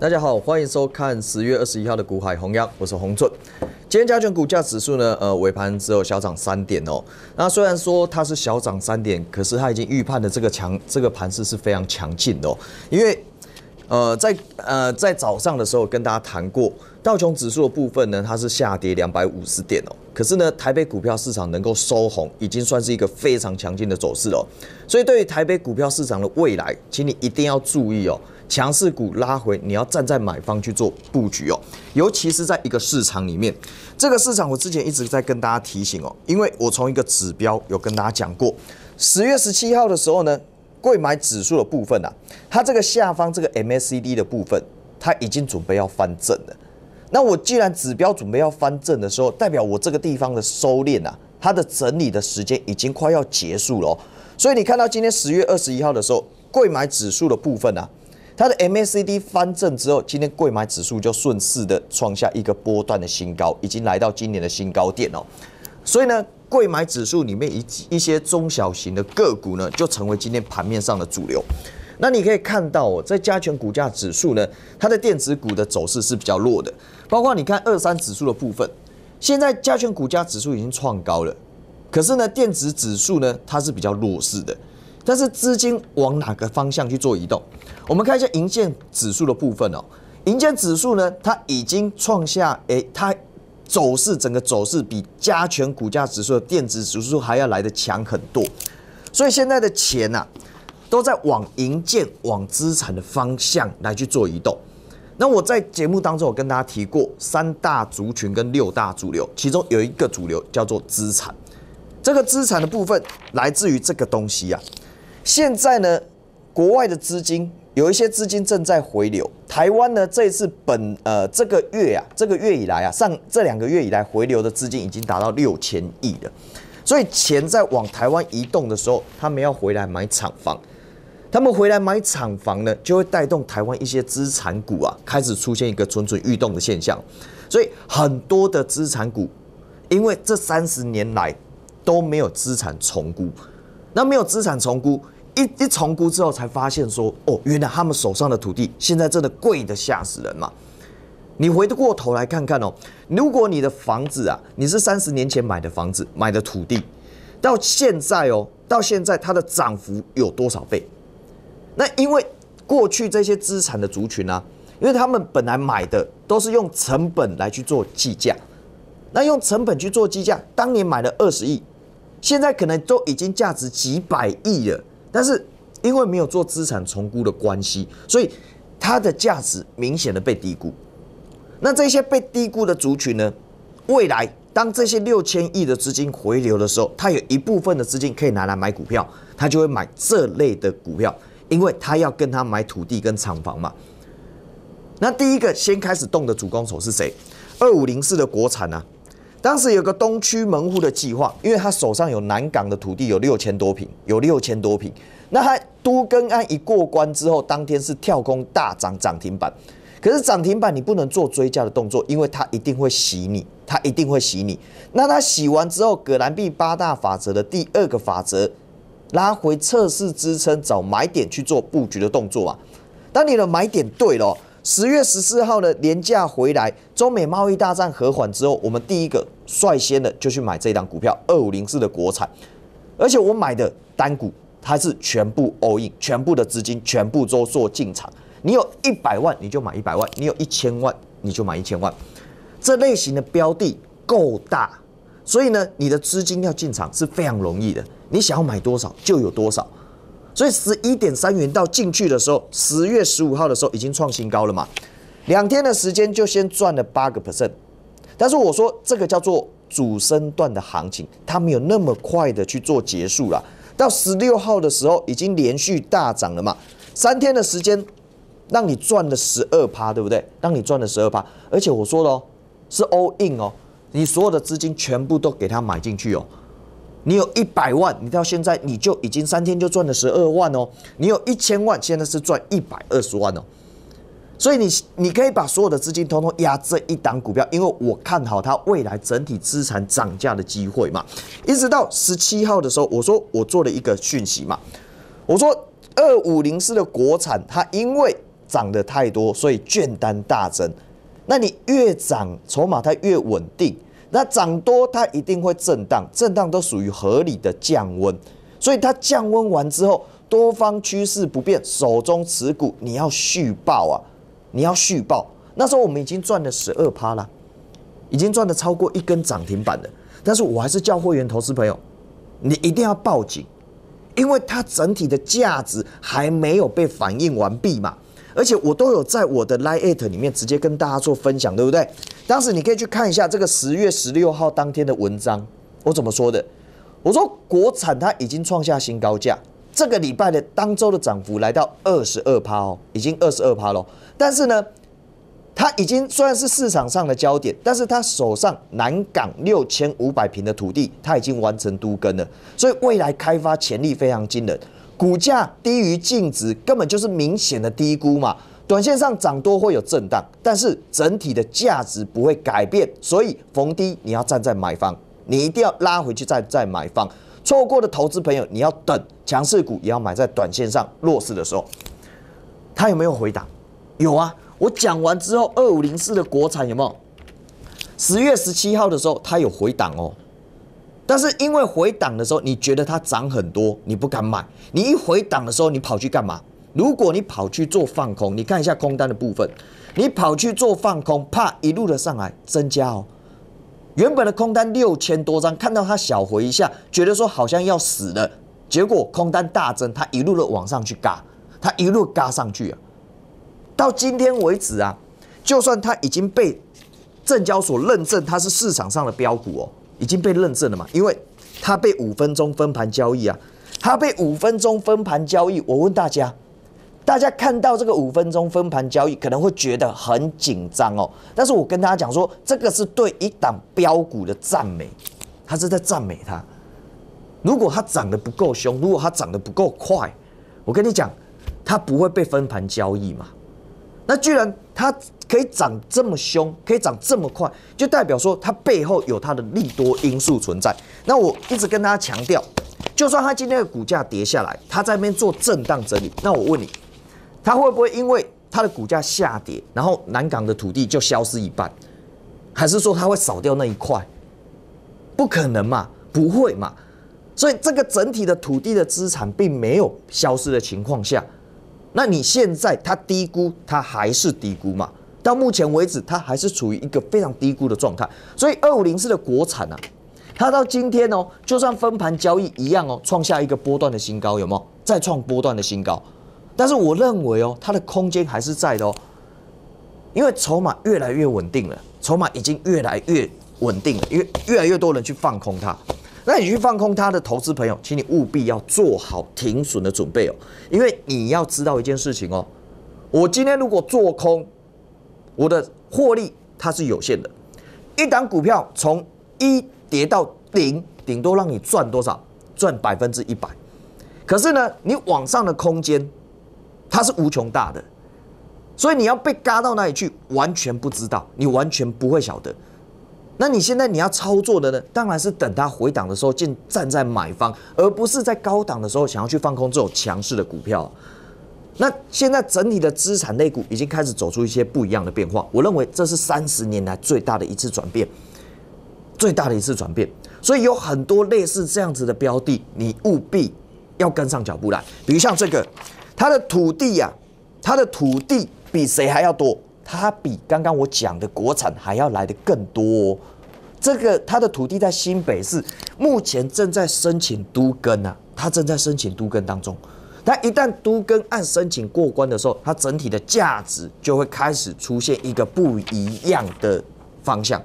大家好，欢迎收看十月二十一号的股海弘扬，我是洪准。今天加权股价指数呢，呃，尾盘只有小涨三点哦。那虽然说它是小涨三点，可是它已经预判的这个强这个盘势是非常强劲的。因为，呃，在呃在早上的时候跟大家谈过道琼指数的部分呢，它是下跌两百五十点哦。可是呢，台北股票市场能够收红，已经算是一个非常强劲的走势哦。所以对于台北股票市场的未来，请你一定要注意哦。强势股拉回，你要站在买方去做布局哦。尤其是在一个市场里面，这个市场我之前一直在跟大家提醒哦，因为我从一个指标有跟大家讲过，十月十七号的时候呢，贵买指数的部分啊，它这个下方这个 MACD 的部分，它已经准备要翻正了。那我既然指标准备要翻正的时候，代表我这个地方的收敛啊，它的整理的时间已经快要结束了哦。所以你看到今天十月二十一号的时候，贵买指数的部分呢？它的 MACD 翻正之后，今天贵买指数就顺势的创下一个波段的新高，已经来到今年的新高点哦。所以呢，贵买指数里面一一些中小型的个股呢，就成为今天盘面上的主流。那你可以看到哦，在加权股价指数呢，它的电子股的走势是比较弱的。包括你看二三指数的部分，现在加权股价指数已经创高了，可是呢，电子指数呢，它是比较弱势的。但是资金往哪个方向去做移动？我们看一下银建指数的部分哦。银建指数呢，它已经创下，诶，它走势整个走势比加权股价指数的电子指数还要来得强很多。所以现在的钱呐，都在往银建、往资产的方向来去做移动。那我在节目当中我跟大家提过三大族群跟六大主流，其中有一个主流叫做资产。这个资产的部分来自于这个东西啊，现在呢，国外的资金有一些资金正在回流。台湾呢，这一次本呃这个月啊，这个月以来啊，上这两个月以来回流的资金已经达到六千亿了。所以钱在往台湾移动的时候，他们要回来买厂房。他们回来买厂房呢，就会带动台湾一些资产股啊，开始出现一个蠢蠢欲动的现象。所以很多的资产股，因为这三十年来都没有资产重估，那没有资产重估。一一重估之后，才发现说哦，原来他们手上的土地现在真的贵的吓死人嘛！你回过头来看看哦，如果你的房子啊，你是三十年前买的房子，买的土地，到现在哦，到现在它的涨幅有多少倍？那因为过去这些资产的族群呢，因为他们本来买的都是用成本来去做计价，那用成本去做计价，当年买了二十亿，现在可能都已经价值几百亿了。但是因为没有做资产重组的关系，所以它的价值明显的被低估。那这些被低估的族群呢？未来当这些六千亿的资金回流的时候，它有一部分的资金可以拿来买股票，它就会买这类的股票，因为它要跟它买土地跟厂房嘛。那第一个先开始动的主攻手是谁？二五零四的国产呢？当时有个东区门户的计划，因为他手上有南港的土地有六千多平，有六千多平。那他都更案一过关之后，当天是跳空大涨涨停板。可是涨停板你不能做追加的动作，因为它一定会洗你，它一定会洗你。那它洗完之后，葛兰碧八大法则的第二个法则，拉回测试支撑找买点去做布局的动作啊。当你的买点对了。十月十四号的年假回来，中美贸易大战和缓之后，我们第一个率先的就去买这档股票二五零四的国产，而且我买的单股它是全部 all in，全部的资金全部都做进场。你有一百万你就买一百万，你有一千万你就买一千万。这类型的标的够大，所以呢，你的资金要进场是非常容易的，你想要买多少就有多少。所以十一点三元到进去的时候，十月十五号的时候已经创新高了嘛，两天的时间就先赚了八个 percent。但是我说这个叫做主升段的行情，它没有那么快的去做结束了。到十六号的时候已经连续大涨了嘛，三天的时间让你赚了十二趴，对不对？让你赚了十二趴，而且我说了哦，是 all in 哦，你所有的资金全部都给它买进去哦。你有一百万，你到现在你就已经三天就赚了十二万哦。你有一千万，现在是赚一百二十万哦。所以你你可以把所有的资金通通压这一档股票，因为我看好它未来整体资产涨价的机会嘛。一直到十七号的时候，我说我做了一个讯息嘛，我说二五零四的国产它因为涨得太多，所以券单大增。那你越涨筹码，它越稳定。那涨多它一定会震荡，震荡都属于合理的降温，所以它降温完之后，多方趋势不变，手中持股你要续报啊，你要续报。那时候我们已经赚了十二趴了，已经赚了超过一根涨停板了。但是我还是叫会员投资朋友，你一定要报警，因为它整体的价值还没有被反映完毕嘛。而且我都有在我的 Lite 里面直接跟大家做分享，对不对？当时你可以去看一下这个十月十六号当天的文章，我怎么说的？我说国产它已经创下新高价，这个礼拜的当周的涨幅来到二十二趴哦，已经二十二趴了。但是呢，它已经虽然是市场上的焦点，但是他手上南港六千五百平的土地，它已经完成都更了，所以未来开发潜力非常惊人。股价低于净值，根本就是明显的低估嘛。短线上涨多会有震荡，但是整体的价值不会改变。所以逢低你要站在买方，你一定要拉回去再再买方。错过的投资朋友，你要等强势股也要买在短线上弱势的时候。他有没有回档？有啊，我讲完之后，二五零四的国产有没有？十月十七号的时候，他有回档哦。但是因为回档的时候，你觉得它涨很多，你不敢买。你一回档的时候，你跑去干嘛？如果你跑去做放空，你看一下空单的部分，你跑去做放空，啪，一路的上来增加哦。原本的空单六千多张，看到它小回一下，觉得说好像要死了，结果空单大增，它一路的往上去嘎，它一路嘎上去啊。到今天为止啊，就算它已经被证交所认证它是市场上的标股哦。已经被认证了嘛？因为它被五分钟分盘交易啊，它被五分钟分盘交易。我问大家，大家看到这个五分钟分盘交易，可能会觉得很紧张哦。但是我跟大家讲说，这个是对一档标股的赞美，它是在赞美它。如果它涨得不够凶，如果它涨得不够快，我跟你讲，它不会被分盘交易嘛。那居然它可以涨这么凶，可以涨这么快，就代表说它背后有它的利多因素存在。那我一直跟大家强调，就算它今天的股价跌下来，它在那边做震荡整理，那我问你，它会不会因为它的股价下跌，然后南港的土地就消失一半？还是说它会少掉那一块？不可能嘛，不会嘛。所以这个整体的土地的资产并没有消失的情况下，那你现在它低估，它还是低估嘛？到目前为止，它还是处于一个非常低估的状态，所以二五零四的国产啊，它到今天哦，就算分盘交易一样哦，创下一个波段的新高，有没有？再创波段的新高？但是我认为哦，它的空间还是在的哦，因为筹码越来越稳定了，筹码已经越来越稳定了，因为越来越多人去放空它。那你去放空它的投资朋友，请你务必要做好停损的准备哦，因为你要知道一件事情哦，我今天如果做空。我的获利它是有限的，一档股票从一跌到零，顶多让你赚多少？赚百分之一百。可是呢，你往上的空间它是无穷大的，所以你要被嘎到哪里去，完全不知道，你完全不会晓得。那你现在你要操作的呢？当然是等它回档的时候，进站在买方，而不是在高档的时候想要去放空这种强势的股票。那现在整体的资产类股已经开始走出一些不一样的变化，我认为这是三十年来最大的一次转变，最大的一次转变。所以有很多类似这样子的标的，你务必要跟上脚步来。比如像这个，它的土地呀，它的土地比谁还要多，它比刚刚我讲的国产还要来的更多。这个它的土地在新北市目前正在申请都更呢，它正在申请都更当中。但一旦都跟案申请过关的时候，它整体的价值就会开始出现一个不一样的方向。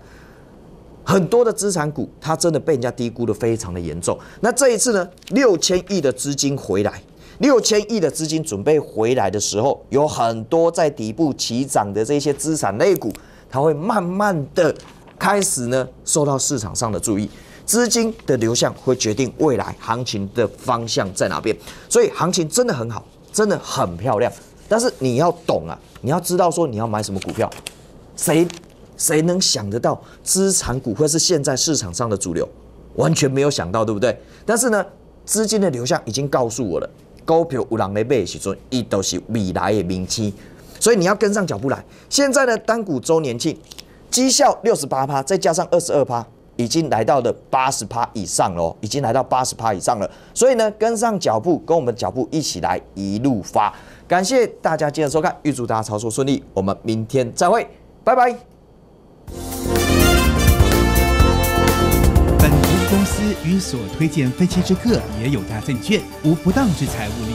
很多的资产股，它真的被人家低估的非常的严重。那这一次呢，六千亿的资金回来，六千亿的资金准备回来的时候，有很多在底部起涨的这些资产类股，它会慢慢的开始呢受到市场上的注意。资金的流向会决定未来行情的方向在哪边，所以行情真的很好，真的很漂亮。但是你要懂啊，你要知道说你要买什么股票，谁谁能想得到资产股会是现在市场上的主流，完全没有想到，对不对？但是呢，资金的流向已经告诉我了，股票来买的时起一都是未来的明星，所以你要跟上脚步来。现在的单股周年庆，绩效六十八趴，再加上二十二趴。已经来到了八十趴以上喽，已经来到八十趴以上了。所以呢，跟上脚步，跟我们脚步一起来一路发。感谢大家今日收看，预祝大家操作顺利。我们明天再会，拜拜。本公司与所推荐分期之客也有大证券无不当之财务利。